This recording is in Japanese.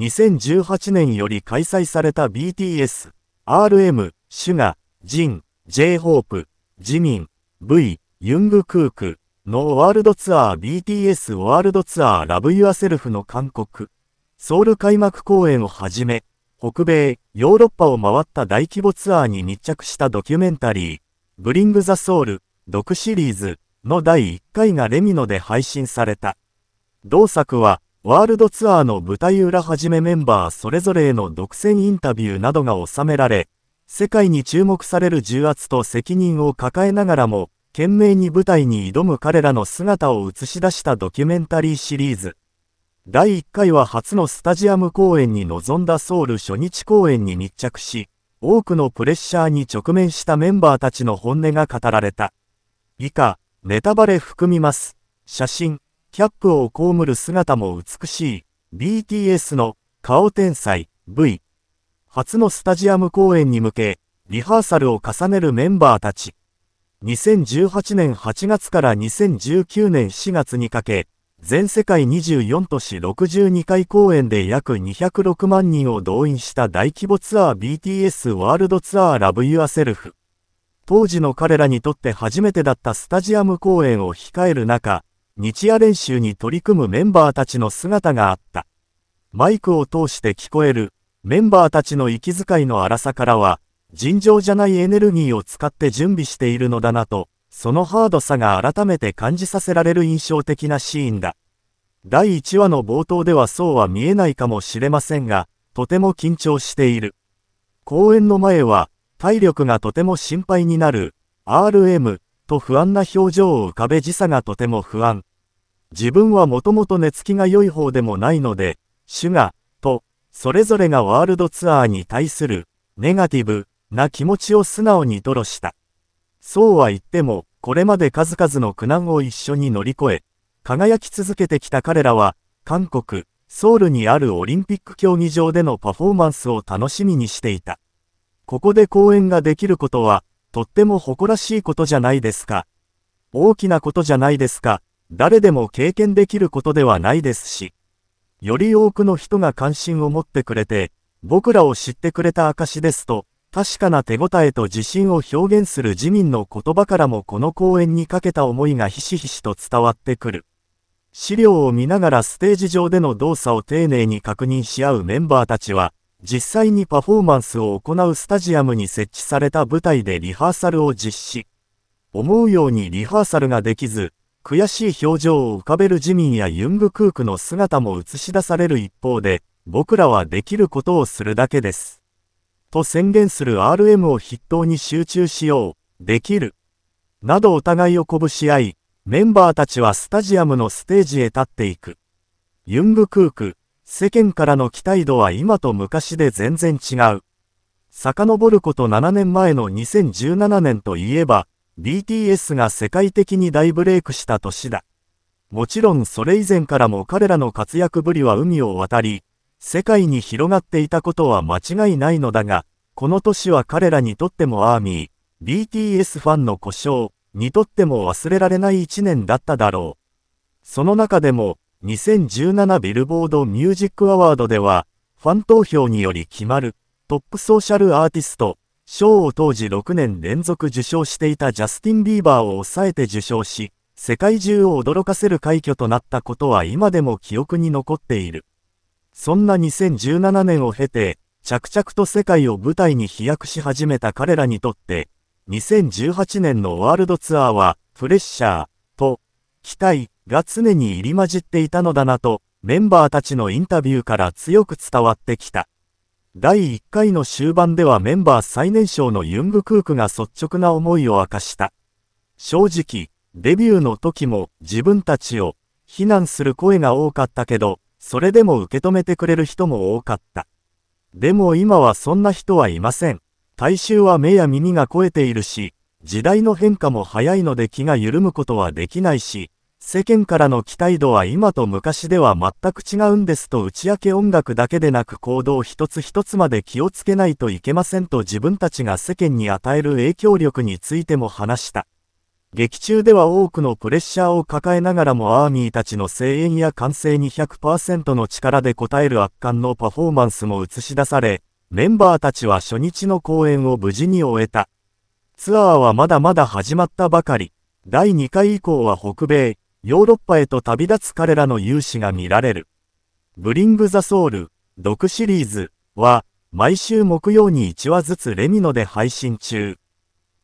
2018年より開催された BTS、RM、シュガ、ジン、J-HOPE、ジミン、V、ユングクークのワールドツアー BTS ワールドツアーラブユアセルフの韓国、ソウル開幕公演をはじめ、北米、ヨーロッパを回った大規模ツアーに密着したドキュメンタリー、ブリング・ザ・ソウル、独シリーズの第1回がレミノで配信された。同作は、ワールドツアーの舞台裏はじめメンバーそれぞれへの独占インタビューなどが収められ、世界に注目される重圧と責任を抱えながらも、懸命に舞台に挑む彼らの姿を映し出したドキュメンタリーシリーズ。第1回は初のスタジアム公演に臨んだソウル初日公演に密着し、多くのプレッシャーに直面したメンバーたちの本音が語られた。以下、ネタバレ含みます。写真。キャップを被る姿も美しい BTS の顔天才 V 初のスタジアム公演に向けリハーサルを重ねるメンバーたち2018年8月から2019年4月にかけ全世界24都市62回公演で約206万人を動員した大規模ツアー BTS ワールドツアーラブユアセルフ当時の彼らにとって初めてだったスタジアム公演を控える中日夜練習に取り組むメンバーたちの姿があった。マイクを通して聞こえる、メンバーたちの息遣いの荒さからは、尋常じゃないエネルギーを使って準備しているのだなと、そのハードさが改めて感じさせられる印象的なシーンだ。第1話の冒頭ではそうは見えないかもしれませんが、とても緊張している。公演の前は、体力がとても心配になる、RM と不安な表情を浮かべ時差がとても不安。自分はもともと寝つきが良い方でもないので、主が、と、それぞれがワールドツアーに対する、ネガティブ、な気持ちを素直に吐露した。そうは言っても、これまで数々の苦難を一緒に乗り越え、輝き続けてきた彼らは、韓国、ソウルにあるオリンピック競技場でのパフォーマンスを楽しみにしていた。ここで公演ができることは、とっても誇らしいことじゃないですか。大きなことじゃないですか。誰でも経験できることではないですし、より多くの人が関心を持ってくれて、僕らを知ってくれた証ですと、確かな手応えと自信を表現する自民の言葉からもこの講演にかけた思いがひしひしと伝わってくる。資料を見ながらステージ上での動作を丁寧に確認し合うメンバーたちは、実際にパフォーマンスを行うスタジアムに設置された舞台でリハーサルを実施。思うようにリハーサルができず、悔しい表情を浮かべる自民やユングクークの姿も映し出される一方で、僕らはできることをするだけです。と宣言する RM を筆頭に集中しよう、できる。などお互いを鼓舞し合い、メンバーたちはスタジアムのステージへ立っていく。ユングクーク、世間からの期待度は今と昔で全然違う。遡ること7年前の2017年といえば、BTS が世界的に大ブレイクした年だ。もちろんそれ以前からも彼らの活躍ぶりは海を渡り、世界に広がっていたことは間違いないのだが、この年は彼らにとってもアーミー、BTS ファンの故障にとっても忘れられない一年だっただろう。その中でも、2017ビルボードミュージックアワードでは、ファン投票により決まる、トップソーシャルアーティスト賞を当時6年連続受賞していたジャスティン・ビーバーを抑えて受賞し、世界中を驚かせる快挙となったことは今でも記憶に残っている。そんな2017年を経て、着々と世界を舞台に飛躍し始めた彼らにとって、2018年のワールドツアーは、プレッシャーと、期待が常に入り混じっていたのだなと、メンバーたちのインタビューから強く伝わってきた。第1回の終盤ではメンバー最年少のユングクークが率直な思いを明かした。正直、デビューの時も自分たちを非難する声が多かったけど、それでも受け止めてくれる人も多かった。でも今はそんな人はいません。大衆は目や耳が肥えているし、時代の変化も早いので気が緩むことはできないし、世間からの期待度は今と昔では全く違うんですと打ち明け音楽だけでなく行動一つ一つまで気をつけないといけませんと自分たちが世間に与える影響力についても話した。劇中では多くのプレッシャーを抱えながらもアーミーたちの声援や歓声に100%の力で応える圧巻のパフォーマンスも映し出され、メンバーたちは初日の公演を無事に終えた。ツアーはまだまだ始まったばかり。第2回以降は北米、ヨーロッパへと旅立つ彼らの勇姿が見られる。ブリング・ザ・ソウル、毒シリーズは、毎週木曜に1話ずつレミノで配信中。